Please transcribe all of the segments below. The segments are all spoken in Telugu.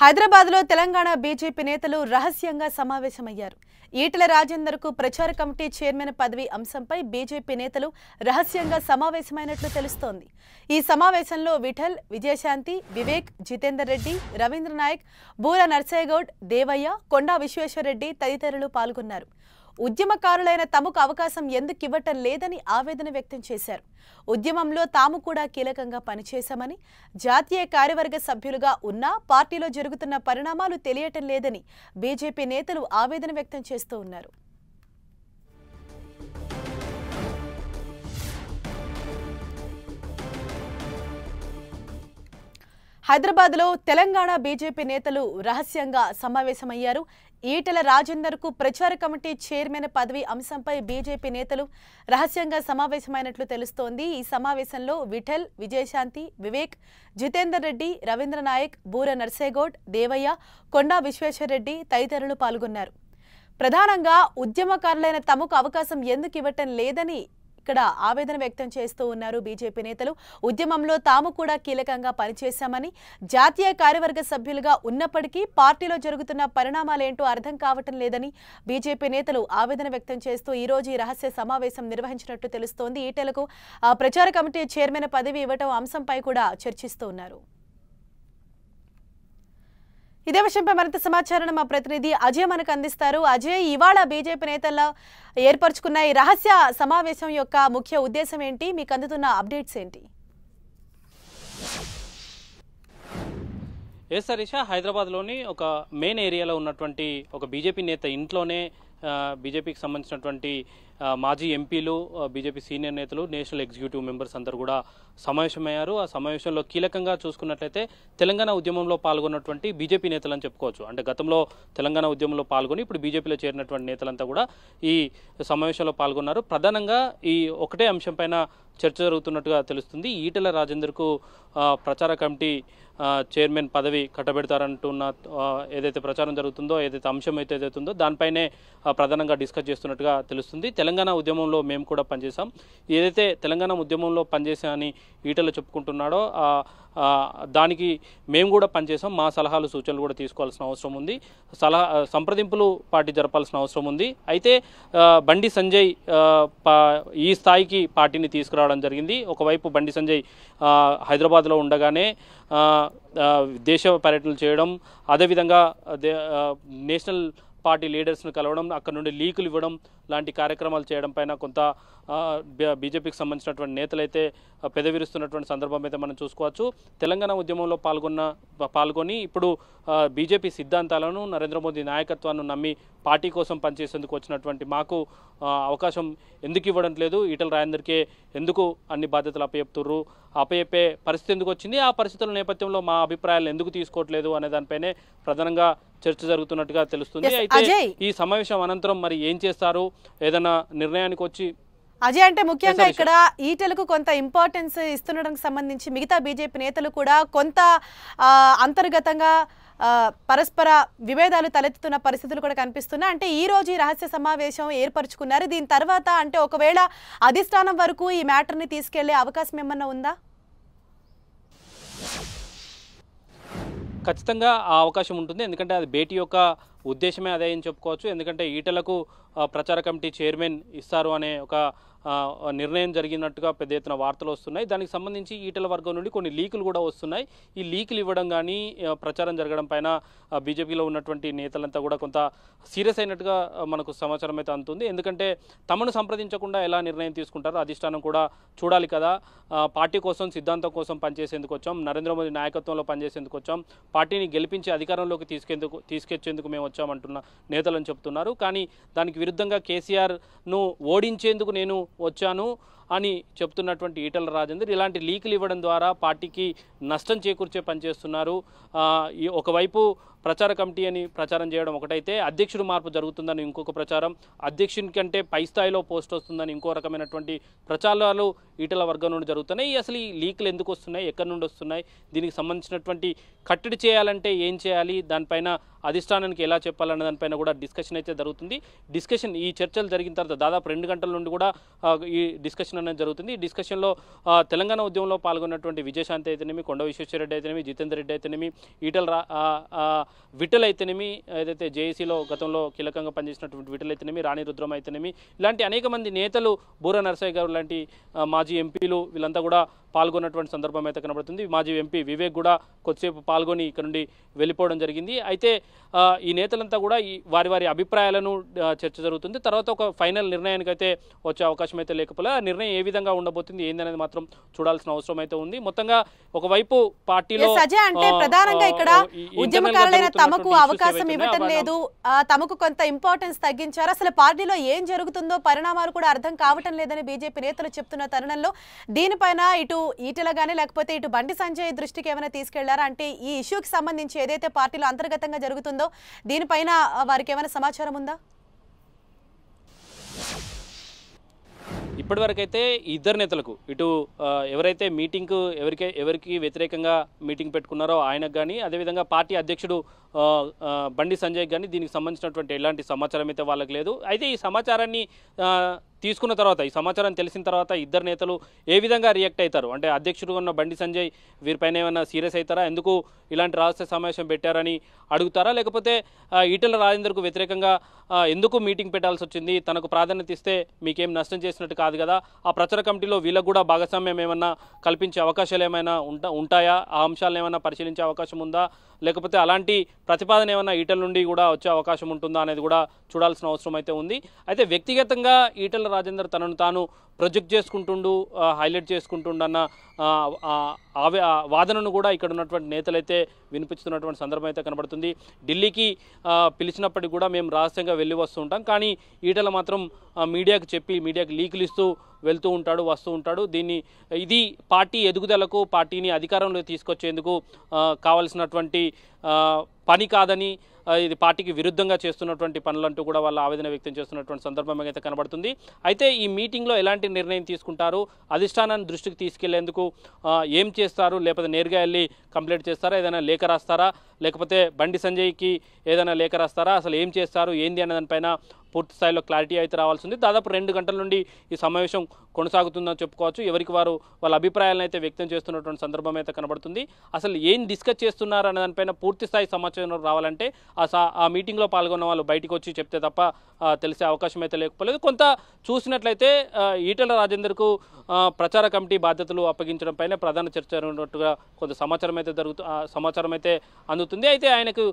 హైదరాబాద్లో తెలంగాణ బీజేపీ నేతలు రహస్యంగా సమావేశమయ్యారు ఈటల రాజేందర్కు ప్రచార కమిటీ చైర్మన్ పదవి అంశంపై బీజేపీ నేతలు రహస్యంగా సమావేశమైనట్లు తెలుస్తోంది ఈ సమావేశంలో విఠల్ విజయశాంతి వివేక్ జితేందర్ రెడ్డి రవీంద్రనాయక్ బూర నర్సయ్యగౌడ్ దేవయ్య కొండా విశ్వేశ్వరరెడ్డి తదితరులు పాల్గొన్నారు ఉద్యమకారులైన తమకు అవకాశం ఎందుకు ఇవ్వటం లేదని ఆవేదన వ్యక్తం చేశారు ఉద్యమంలో తాము కూడా కీలకంగా పనిచేశామని జాతీయ కార్యవర్గ సభ్యులుగా ఉన్నా పార్టీలో జరుగుతున్న పరిణామాలు తెలియటం లేదని బీజేపీ నేతలు ఆవేదన వ్యక్తం చేస్తూ ఉన్నారు హైదరాబాద్ లో తెలంగాణ బీజేపీ నేతలు రహస్యంగా సమావేశమయ్యారు ఈటెల రాజేందర్ కు ప్రచార కమిటీ చైర్మన్ పదవి అంశంపై బీజేపీ నేతలు రహస్యంగా సమావేశమైనట్లు తెలుస్తోంది ఈ సమావేశంలో విఠల్ విజయశాంతి వివేక్ జితేందర్ రెడ్డి రవీంద్ర నాయక్ బూర నర్సేగౌడ్ దేవయ్య కొండా విశ్వేశ్వరరెడ్డి తదితరులు పాల్గొన్నారు ప్రధానంగా ఉద్యమకారులైన తమకు అవకాశం ఎందుకు ఇవ్వటం లేదని ఇక్కడ ఆవేదన వ్యక్తం చేస్తూ ఉన్నారు బీజేపీ నేతలు ఉద్యమంలో తాము కూడా కీలకంగా పనిచేశామని జాతీయ కార్యవర్గ సభ్యులుగా ఉన్నప్పటికీ పార్టీలో జరుగుతున్న పరిణామాలేంటో అర్థం కావటం లేదని బీజేపీ నేతలు ఆవేదన వ్యక్తం చేస్తూ ఈ రోజు ఈ రహస్య సమావేశం నిర్వహించినట్టు తెలుస్తోంది ఈటెలకు ప్రచార కమిటీ చైర్మన్ పదవి ఇవ్వటం అంశంపై కూడా చర్చిస్తూ ఉన్నారు ఇదే విషయంపై మరింత సమాచారాన్ని మా ప్రతినిధి అజయ్ మనకు అందిస్తారు అజయ్ ఇవాళ బీజేపీ నేతల ఏర్పరచుకున్న ఈ రహస్య సమావేశం యొక్క ముఖ్య ఉద్దేశం ఏంటి మీకు అందుతున్న అప్డేట్స్ ఏంటి ఎస్ సరీష హైదరాబాద్లోని ఒక మెయిన్ ఏరియాలో ఉన్నటువంటి ఒక బీజేపీ నేత ఇంట్లోనే బీజేపీకి సంబంధించినటువంటి మాజీ ఎంపీలు బీజేపీ సీనియర్ నేతలు నేషనల్ ఎగ్జిక్యూటివ్ మెంబర్స్ అందరూ కూడా సమావేశమయ్యారు ఆ సమావేశంలో కీలకంగా చూసుకున్నట్లయితే తెలంగాణ ఉద్యమంలో పాల్గొన్నటువంటి బీజేపీ అని చెప్పుకోవచ్చు అంటే గతంలో తెలంగాణ ఉద్యమంలో పాల్గొని ఇప్పుడు బీజేపీలో చేరినటువంటి నేతలంతా కూడా ఈ సమావేశంలో పాల్గొన్నారు ప్రధానంగా ఈ ఒకటే అంశంపైన చర్చ జరుగుతున్నట్టుగా తెలుస్తుంది ఈటెల రాజేందర్కు ప్రచార కమిటీ చైర్మన్ పదవి కట్టబెడతారంటున్న ఏదైతే ప్రచారం జరుగుతుందో ఏదైతే అంశం అయితే ఏదైతుందో దానిపైనే ప్రధానంగా డిస్కస్ చేస్తున్నట్టుగా తెలుస్తుంది తెలంగాణ ఉద్యమంలో మేము కూడా పనిచేసాం ఏదైతే తెలంగాణ ఉద్యమంలో పనిచేసా అని చెప్పుకుంటున్నాడో దానికి మేము కూడా పనిచేసాం మా సలహాలు సూచనలు కూడా తీసుకోవాల్సిన అవసరం ఉంది సలహా సంప్రదింపులు పార్టీ జరపాల్సిన అవసరం ఉంది అయితే బండి సంజయ్ ఈ స్థాయికి పార్టీని తీసుకురావడం జరిగింది ఒకవైపు బండి సంజయ్ హైదరాబాద్లో ఉండగానే దేశ పర్యటనలు చేయడం అదేవిధంగా నేషనల్ పార్టీ లీడర్స్ను కలవడం అక్కడ నుండి లీకులు ఇవ్వడం లాంటి కార్యక్రమాలు చేయడం పైన కొంత బీజేపీకి సంబంధించినటువంటి నేతలైతే పెదవిరుస్తున్నటువంటి సందర్భం అయితే మనం చూసుకోవచ్చు తెలంగాణ ఉద్యమంలో పాల్గొన్న పాల్గొని ఇప్పుడు బీజేపీ సిద్ధాంతాలను నరేంద్ర మోదీ నాయకత్వాన్ని నమ్మి పార్టీ కోసం పనిచేసేందుకు వచ్చినటువంటి మాకు అవకాశం ఎందుకు ఇవ్వడం లేదు ఈటల రాయందరికే ఎందుకు అన్ని బాధ్యతలు అప్పచెప్తుర్రు అప్పచెప్పే పరిస్థితి ఎందుకు వచ్చింది ఆ పరిస్థితుల నేపథ్యంలో మా అభిప్రాయాలు ఎందుకు తీసుకోవట్లేదు అనే దానిపైనే ప్రధానంగా చర్చ జరుగుతున్నట్టుగా తెలుస్తుంది అయితే ఈ సమావేశం అనంతరం మరి ఏం చేస్తారు ఏదైనా నిర్ణయానికి వచ్చి అజయ్ అంటే ముఖ్యంగా ఇక్కడ ఈటెలకు కొంత ఇంపార్టెన్స్ ఇస్తుండడానికి సంబంధించి మిగతా బీజేపీ నేతలు కూడా కొంత అంతర్గతంగా పరస్పర విభేదాలు తలెత్తుతున్న పరిస్థితులు కూడా కనిపిస్తున్నాయి అంటే ఈ రోజు ఈ రహస్య సమావేశం ఏర్పరచుకున్నారు దీని తర్వాత అంటే ఒకవేళ అధిష్టానం వరకు ఈ మ్యాటర్ని తీసుకెళ్లే అవకాశం ఏమన్నా ఉందా ఖచ్చితంగా ఆ అవకాశం ఉంటుంది ఎందుకంటే అది భేటీ యొక్క ఉద్దేశమే అదే అని చెప్పుకోవచ్చు ఎందుకంటే ఈటలకు ప్రచార కమిటీ చైర్మన్ ఇస్తారు అనే ఒక నిర్ణయం జరిగినట్టుగా పెద్ద ఎత్తున వార్తలు వస్తున్నాయి దానికి సంబంధించి ఈటల వర్గం నుండి కొన్ని లీకులు కూడా వస్తున్నాయి ఈ లీకులు ఇవ్వడం కానీ ప్రచారం జరగడం పైన బీజేపీలో ఉన్నటువంటి నేతలంతా కూడా కొంత సీరియస్ అయినట్టుగా మనకు సమాచారం అయితే అందుతుంది ఎందుకంటే తమను సంప్రదించకుండా ఎలా నిర్ణయం తీసుకుంటారో అధిష్టానం కూడా చూడాలి కదా పార్టీ కోసం సిద్ధాంతం కోసం పనిచేసేందుకు వచ్చాం నరేంద్ర మోదీ నాయకత్వంలో పనిచేసేందుకు వచ్చాం పార్టీని గెలిపించి అధికారంలోకి తీసుకెందుకు తీసుకొచ్చేందుకు మేము వచ్చామంటున్న నేతలను చెప్తున్నారు కానీ దానికి విరుద్ధంగా కేసీఆర్ను ఓడించేందుకు నేను वाँ అని చెప్తున్నటువంటి ఈటల రాజేందర్ ఇలాంటి లీకులు ఇవ్వడం ద్వారా పార్టీకి నష్టం చేకూర్చే పనిచేస్తున్నారు ఒకవైపు ప్రచార కమిటీ అని ప్రచారం చేయడం ఒకటైతే అధ్యక్షుడు మార్పు జరుగుతుందని ఇంకొక ప్రచారం అధ్యక్షుని కంటే పై స్థాయిలో పోస్ట్ వస్తుందని ఇంకో రకమైనటువంటి ప్రచారాలు ఈటల వర్గం నుండి జరుగుతున్నాయి అసలు ఈ లీకులు ఎందుకు వస్తున్నాయి ఎక్కడి నుండి వస్తున్నాయి దీనికి సంబంధించినటువంటి కట్టడి చేయాలంటే ఏం చేయాలి దానిపైన అధిష్టానానికి ఎలా చెప్పాలన్న దానిపైన కూడా డిస్కషన్ అయితే జరుగుతుంది డిస్కషన్ ఈ చర్చలు జరిగిన తర్వాత దాదాపు రెండు గంటల నుండి కూడా ఈ డిస్కషన్ డిస్కషన్ అనేది జరుగుతుంది ఈ డిస్కషన్లో తెలంగాణ ఉద్యమంలో పాల్గొన్నటువంటి విజయశాంతి అయితేనేమి కొండ విశ్వేశ్వరరెడ్డి అయితేనేమి జితేందర్ రెడ్డి అయితేనేమి ఈటల విఠల్ అయితేనేమి ఏదైతే జేఏసీలో గతంలో కీలకంగా పనిచేసినటువంటి విఠల్ అయితేనేమి రాణి రుద్రం అయితేనేమి ఇలాంటి అనేక మంది నేతలు బూర నరసయ్య గారు లాంటి మాజీ ఎంపీలు వీళ్ళంతా కూడా పాల్గొన్నటువంటి సందర్భం అయితే కనబడుతుంది మాజీ ఎంపీ వివేక్ కూడా కొద్దిసేపు పాల్గొని ఇక్కడ నుండి వెళ్ళిపోవడం జరిగింది అయితే ఈ నేతలంతా కూడా ఈ వారి వారి అభిప్రాయాలను చర్చ జరుగుతుంది తర్వాత ఒక ఫైనల్ నిర్ణయానికి అయితే వచ్చే అవకాశం అయితే లేకపోలే నిర్ణయం ఏ విధంగా ఉండబోతుంది ఏందనేది మాత్రం చూడాల్సిన అవసరం అయితే ఉంది మొత్తంగా ఒకవైపు పార్టీలో అంటే ప్రధానంగా ఇక్కడ తమకు అవకాశం ఇవ్వటం లేదు తమకు కొంత ఇంపార్టెన్స్ తగ్గించారు అసలు పార్టీలో ఏం జరుగుతుందో పరిణామాలు కూడా అర్థం కావటం లేదని బీజేపీ నేతలు చెప్తున్న తరుణంలో దీనిపైన ఇటు ఇటు ఈటెల కానీ లేకపోతే ఇటు బండి సంజయ్ దృష్టికి ఏమైనా తీసుకెళ్లారా అంటే ఈ ఇష్యూకి సంబంధించి ఏదైతే పార్టీలో అంతర్గతంగా జరుగుతుందో దీనిపైన వారికి ఏమైనా సమాచారం ఉందా ఇప్పటివరకైతే ఇద్దరు నేతలకు ఇటు ఎవరైతే మీటింగ్కు ఎవరికి ఎవరికి వ్యతిరేకంగా మీటింగ్ పెట్టుకున్నారో ఆయనకు కానీ అదేవిధంగా పార్టీ అధ్యక్షుడు బండి సంజయ్ కానీ దీనికి సంబంధించినటువంటి ఎలాంటి సమాచారం అయితే వాళ్ళకి లేదు అయితే ఈ సమాచారాన్ని తీసుకున్న తర్వాత ఈ సమాచారం తెలిసిన తర్వాత ఇద్దరు నేతలు ఏ విధంగా రియాక్ట్ అవుతారు అంటే అధ్యక్షుడు ఉన్న బండి సంజయ్ వీరిపైన ఏమైనా సీరియస్ అవుతారా ఎందుకు ఇలాంటి రహస్య సమావేశం పెట్టారని అడుగుతారా లేకపోతే ఈటల రాజేందర్కు వ్యతిరేకంగా ఎందుకు మీటింగ్ పెట్టాల్సి వచ్చింది తనకు ప్రాధాన్యత ఇస్తే మీకేం నష్టం చేసినట్టు కాదు కదా ఆ ప్రచార కమిటీలో వీళ్ళకు కూడా భాగస్వామ్యం ఏమైనా కల్పించే అవకాశాలు ఏమైనా ఉంటాయా ఆ అంశాలను ఏమైనా పరిశీలించే అవకాశం ఉందా లేకపోతే అలాంటి ప్రతిపాదన ఏమైనా ఈటల నుండి కూడా వచ్చే అవకాశం ఉంటుందా అనేది కూడా చూడాల్సిన అవసరం అయితే ఉంది అయితే వ్యక్తిగతంగా ఈటల రాజేందర్ తనను తాను ప్రొజెక్ట్ చేసుకుంటుండు హైలైట్ చేసుకుంటుండు అన్న ఆవే వాదనను కూడా ఇక్కడ ఉన్నటువంటి నేతలైతే వినిపిస్తున్నటువంటి సందర్భం అయితే కనబడుతుంది ఢిల్లీకి పిలిచినప్పటికీ కూడా మేము రహస్యంగా వెళ్ళి వస్తూ ఉంటాం కానీ ఈటల మాత్రం మీడియాకు చెప్పి మీడియాకు లీకులు ఇస్తూ వెళ్తూ ఉంటాడు వస్తూ ఉంటాడు దీన్ని ఇది పార్టీ ఎదుగుదలకు పార్టీని అధికారంలో తీసుకొచ్చేందుకు కావలసినటువంటి పని కాదని ఇది పార్టీకి విరుద్ధంగా చేస్తున్నటువంటి పనులంటూ కూడా వాళ్ళు ఆవేదన వ్యక్తం చేస్తున్నటువంటి సందర్భంగా అయితే కనబడుతుంది అయితే ఈ మీటింగ్లో ఎలాంటి నిర్ణయం తీసుకుంటారు అధిష్టానాన్ని దృష్టికి తీసుకెళ్లేందుకు ఏం చేస్తారు లేకపోతే నేరుగా వెళ్ళి కంప్లైంట్ చేస్తారా ఏదైనా లేఖ రాస్తారా లేకపోతే బండి సంజయ్కి ఏదైనా లేఖ రాస్తారా అసలు ఏం చేస్తారు ఏంది అనే దానిపైన పూర్తి స్థాయిలో క్లారిటీ అయితే రావాల్సింది దాదాపు రెండు గంటల నుండి ఈ సమావేశం కొనసాగుతుందని చెప్పుకోవచ్చు ఎవరికి వారు వాళ్ళ అభిప్రాయాలను అయితే వ్యక్తం చేస్తున్నటువంటి సందర్భం అయితే కనబడుతుంది అసలు ఏం డిస్కస్ చేస్తున్నారు అనే దానిపైన పూర్తి స్థాయి సమాచారం రావాలంటే ఆ ఆ మీటింగ్లో పాల్గొన్న వాళ్ళు బయటకు వచ్చి చెప్తే తప్ప తెలిసే అవకాశం అయితే లేకపోలేదు కొంత చూసినట్లయితే ఈటల రాజేందర్కు ప్రచార కమిటీ బాధ్యతలు అప్పగించడం పైన ప్రధాన చర్చ ఉన్నట్టుగా కొంత సమాచారం అయితే జరుగుతూ సమాచారం అయితే అందుతుంది అయితే ఆయనకు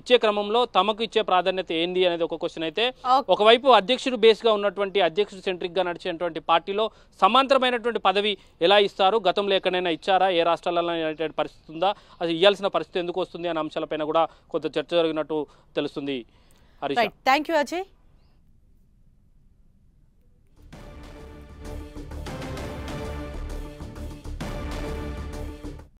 ఇచ్చే క్రమంలో తమకు ఇచ్చే ప్రాధాన్యత ఏంది అనేది ఒక క్వశ్చన్ అయితే ఒకవైపు అధ్యక్షుడు బేస్గా ఉన్నటువంటి అధ్యక్షుడు సెంట్రిక్గా నడిచేటువంటి పార్టీలో సమాంతరమైనటువంటి పదవి ఎలా ఇస్తారు గతంలో ఎక్కడైనా ఇచ్చారా ఏ రాష్ట్రాలలో పరిస్థితి ఉందా అది ఇవ్వాల్సిన పరిస్థితి ఎందుకు వస్తుంది అనే అంశాలపైన కూడా కొంత చర్చ జరిగినట్టు తెలుస్తుంది థ్యాంక్ యూ అజయ్